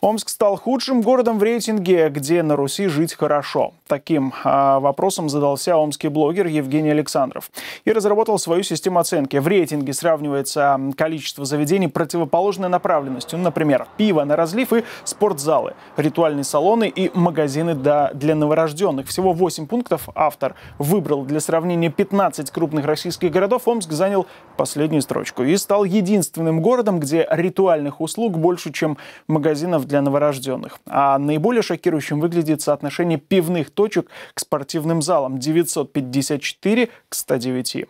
Омск стал худшим городом в рейтинге, где на Руси жить хорошо. Таким а, вопросом задался омский блогер Евгений Александров и разработал свою систему оценки. В рейтинге сравнивается количество заведений противоположной направленностью, например, пиво на разлив и спортзалы, ритуальные салоны и магазины для новорожденных. Всего 8 пунктов автор выбрал для сравнения 15 крупных российских городов. Омск занял последнюю строчку и стал единственным городом, где ритуальных услуг больше, чем магазинов для новорожденных. А наиболее шокирующим выглядит соотношение пивных точек к спортивным залам 954 к 109.